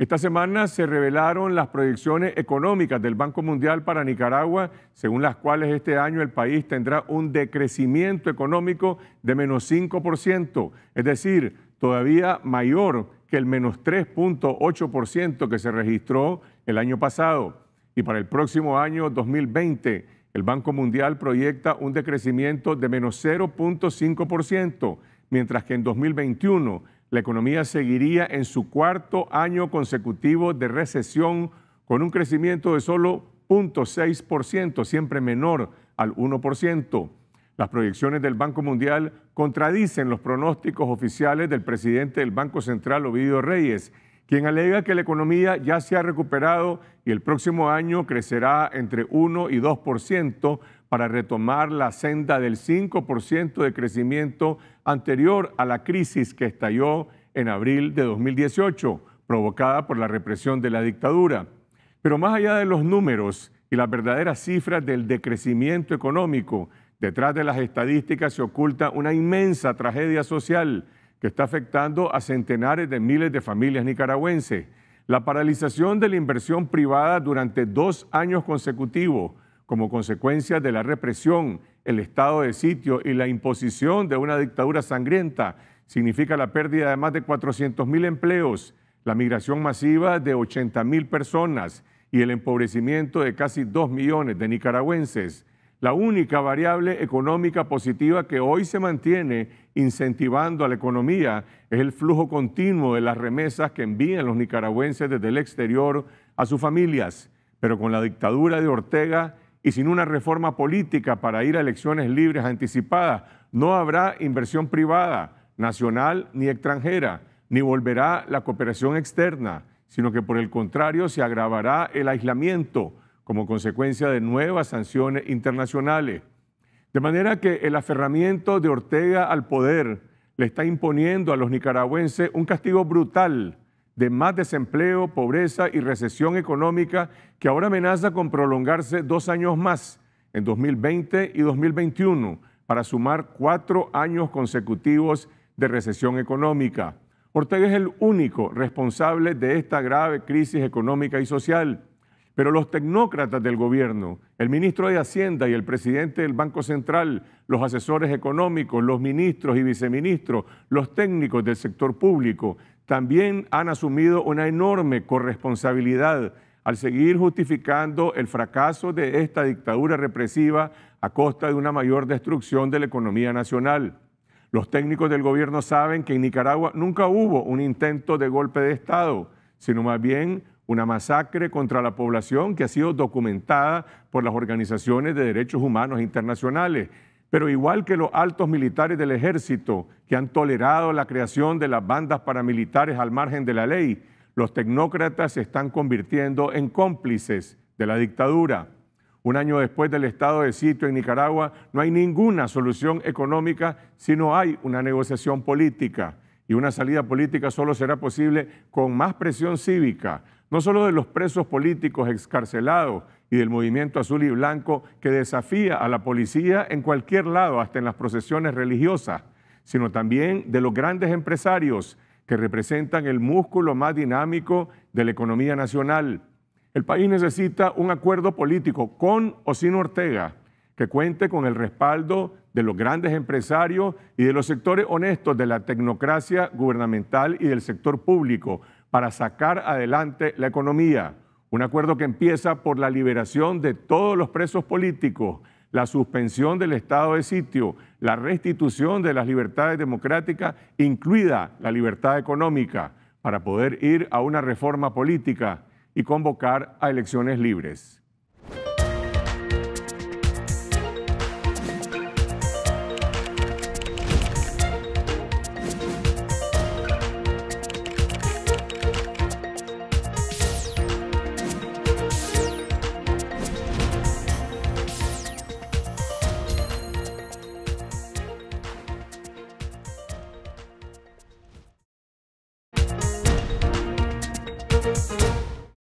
Esta semana se revelaron las proyecciones económicas del Banco Mundial para Nicaragua, según las cuales este año el país tendrá un decrecimiento económico de menos 5%, es decir, todavía mayor que el menos 3.8% que se registró el año pasado. Y para el próximo año 2020, el Banco Mundial proyecta un decrecimiento de menos 0.5%, mientras que en 2021 la economía seguiría en su cuarto año consecutivo de recesión con un crecimiento de solo 0.6%, siempre menor al 1%. Las proyecciones del Banco Mundial contradicen los pronósticos oficiales del presidente del Banco Central, Ovidio Reyes, quien alega que la economía ya se ha recuperado y el próximo año crecerá entre 1 y 2% para retomar la senda del 5% de crecimiento anterior a la crisis que estalló en abril de 2018, provocada por la represión de la dictadura. Pero más allá de los números y las verdaderas cifras del decrecimiento económico, detrás de las estadísticas se oculta una inmensa tragedia social que está afectando a centenares de miles de familias nicaragüenses, la paralización de la inversión privada durante dos años consecutivos como consecuencia de la represión, el estado de sitio y la imposición de una dictadura sangrienta, significa la pérdida de más de 400.000 empleos, la migración masiva de 80.000 personas y el empobrecimiento de casi 2 millones de nicaragüenses la única variable económica positiva que hoy se mantiene incentivando a la economía es el flujo continuo de las remesas que envían los nicaragüenses desde el exterior a sus familias. Pero con la dictadura de Ortega y sin una reforma política para ir a elecciones libres anticipadas, no habrá inversión privada, nacional ni extranjera, ni volverá la cooperación externa, sino que por el contrario se agravará el aislamiento como consecuencia de nuevas sanciones internacionales. De manera que el aferramiento de Ortega al poder le está imponiendo a los nicaragüenses un castigo brutal de más desempleo, pobreza y recesión económica que ahora amenaza con prolongarse dos años más, en 2020 y 2021, para sumar cuatro años consecutivos de recesión económica. Ortega es el único responsable de esta grave crisis económica y social. Pero los tecnócratas del gobierno, el ministro de Hacienda y el presidente del Banco Central, los asesores económicos, los ministros y viceministros, los técnicos del sector público, también han asumido una enorme corresponsabilidad al seguir justificando el fracaso de esta dictadura represiva a costa de una mayor destrucción de la economía nacional. Los técnicos del gobierno saben que en Nicaragua nunca hubo un intento de golpe de Estado, sino más bien una masacre contra la población que ha sido documentada por las organizaciones de derechos humanos internacionales. Pero igual que los altos militares del ejército que han tolerado la creación de las bandas paramilitares al margen de la ley, los tecnócratas se están convirtiendo en cómplices de la dictadura. Un año después del estado de sitio en Nicaragua no hay ninguna solución económica, sino hay una negociación política. Y una salida política solo será posible con más presión cívica, no solo de los presos políticos excarcelados y del movimiento azul y blanco que desafía a la policía en cualquier lado, hasta en las procesiones religiosas, sino también de los grandes empresarios que representan el músculo más dinámico de la economía nacional. El país necesita un acuerdo político con o sin Ortega que cuente con el respaldo de los grandes empresarios y de los sectores honestos de la tecnocracia gubernamental y del sector público para sacar adelante la economía. Un acuerdo que empieza por la liberación de todos los presos políticos, la suspensión del estado de sitio, la restitución de las libertades democráticas, incluida la libertad económica, para poder ir a una reforma política y convocar a elecciones libres.